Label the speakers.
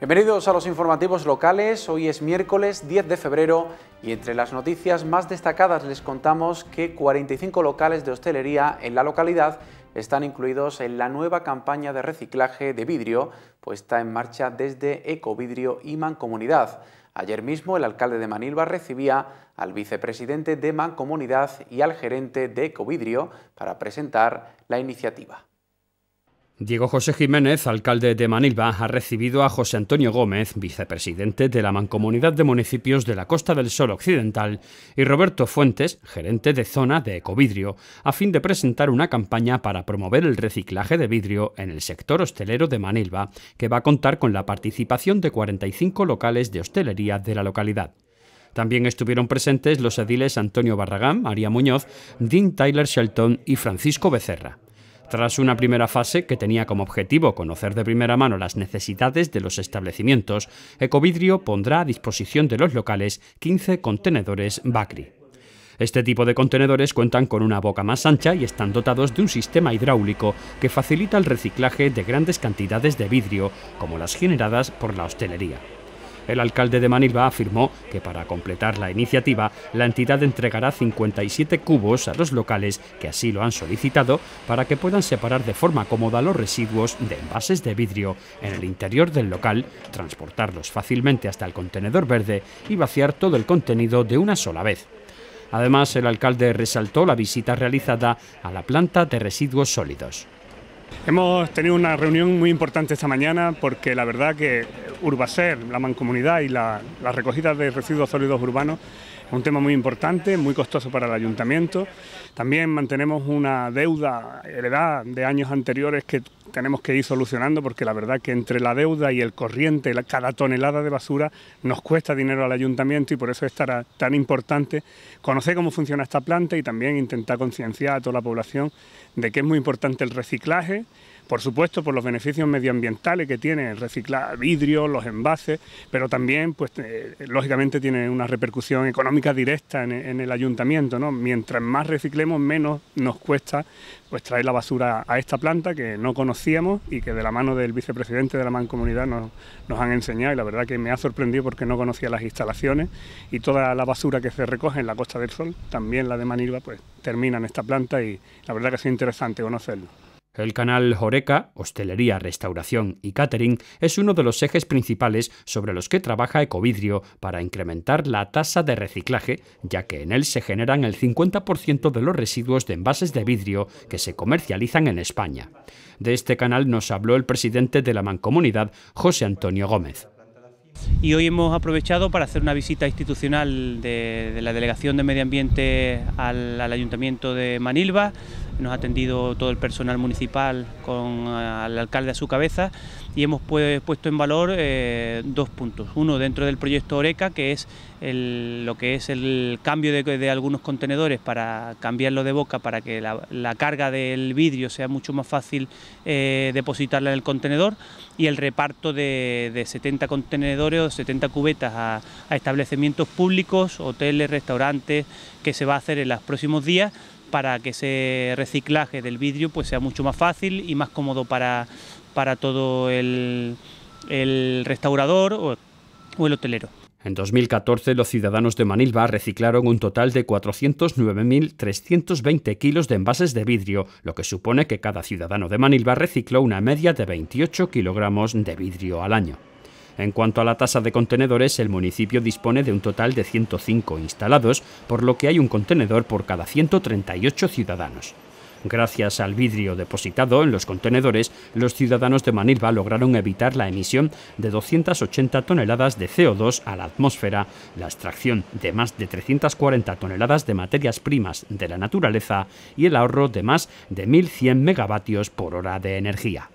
Speaker 1: Bienvenidos a los informativos locales. Hoy es miércoles 10 de febrero y entre las noticias más destacadas les contamos que 45 locales de hostelería en la localidad están incluidos en la nueva campaña de reciclaje de vidrio puesta en marcha desde Ecovidrio y Mancomunidad. Ayer mismo el alcalde de Manilva recibía al vicepresidente de Mancomunidad y al gerente de Ecovidrio para presentar la iniciativa.
Speaker 2: Diego José Jiménez, alcalde de Manilva, ha recibido a José Antonio Gómez, vicepresidente de la Mancomunidad de Municipios de la Costa del Sol Occidental, y Roberto Fuentes, gerente de zona de Ecovidrio, a fin de presentar una campaña para promover el reciclaje de vidrio en el sector hostelero de Manilva, que va a contar con la participación de 45 locales de hostelería de la localidad. También estuvieron presentes los ediles Antonio Barragán, María Muñoz, Dean Tyler Shelton y Francisco Becerra. Tras una primera fase que tenía como objetivo conocer de primera mano las necesidades de los establecimientos, Ecovidrio pondrá a disposición de los locales 15 contenedores Bacri. Este tipo de contenedores cuentan con una boca más ancha y están dotados de un sistema hidráulico que facilita el reciclaje de grandes cantidades de vidrio, como las generadas por la hostelería. El alcalde de Manilva afirmó que para completar la iniciativa, la entidad entregará 57 cubos a los locales que así lo han solicitado para que puedan separar de forma cómoda los residuos de envases de vidrio en el interior del local, transportarlos fácilmente hasta el contenedor verde y vaciar todo el contenido de una sola vez. Además, el alcalde resaltó la visita realizada a la planta de residuos sólidos.
Speaker 1: Hemos tenido una reunión muy importante esta mañana porque la verdad que Urbacer, la mancomunidad y la, recogida recogidas de residuos sólidos urbanos un tema muy importante, muy costoso para el ayuntamiento. También mantenemos una deuda heredada de años anteriores que tenemos que ir solucionando porque la verdad que entre la deuda y el corriente, cada tonelada de basura nos cuesta dinero al ayuntamiento y por eso es tan importante conocer cómo funciona esta planta y también intentar concienciar a toda la población de que es muy importante el reciclaje, por supuesto por los beneficios medioambientales que tiene el reciclar vidrio, los envases, pero también, pues, eh, lógicamente tiene una repercusión económica directa en, el ayuntamiento, ¿no? Mientras más reciclemos, menos nos cuesta pues traer la basura a esta planta que no conocíamos y que de la mano del vicepresidente de la Mancomunidad nos, nos han enseñado y la verdad que me ha sorprendido porque no conocía las instalaciones y toda la basura que se recoge en la Costa del Sol, también la de Manilva, pues termina en esta planta y la verdad que ha sido interesante
Speaker 2: conocerlo. El canal Joreca, Hostelería, Restauración y Catering, es uno de los ejes principales sobre los que trabaja Ecovidrio para incrementar la tasa de reciclaje, ya que en él se generan el 50% de los residuos de envases de vidrio que se comercializan en España. De este canal nos habló el presidente de la mancomunidad, José Antonio Gómez
Speaker 3: y hoy hemos aprovechado para hacer una visita institucional de, la Delegación de Medio Ambiente al, al, Ayuntamiento de Manilva. Nos ha atendido todo el personal municipal con al alcalde a su cabeza y hemos puesto en valor eh, dos puntos. Uno dentro del proyecto Oreca, que es lo que es el cambio de, algunos contenedores para cambiarlo de boca para que la, carga del vidrio sea mucho más fácil eh, depositarla en el contenedor y el reparto de, 70 contenedores o 70 cubetas a establecimientos públicos, hoteles, restaurantes, que se va a hacer en los próximos días para que ese reciclaje del vidrio pues sea mucho más fácil y más cómodo para, todo el, restaurador o, o el hotelero.
Speaker 2: En 2014, los ciudadanos de Manilva reciclaron un total de 409.320 kilos de envases de vidrio, lo que supone que cada ciudadano de Manilva recicló una media de 28 kilogramos de vidrio al año. En cuanto a la tasa de contenedores, el municipio dispone de un total de 105 instalados, por lo que hay un contenedor por cada 138 ciudadanos. Gracias al vidrio depositado en los contenedores, los ciudadanos de Manilva lograron evitar la emisión de 280 toneladas de CO2 a la atmósfera, la extracción de más de 340 toneladas de materias primas de la naturaleza y el ahorro de más de 1.100 megavatios por hora de energía.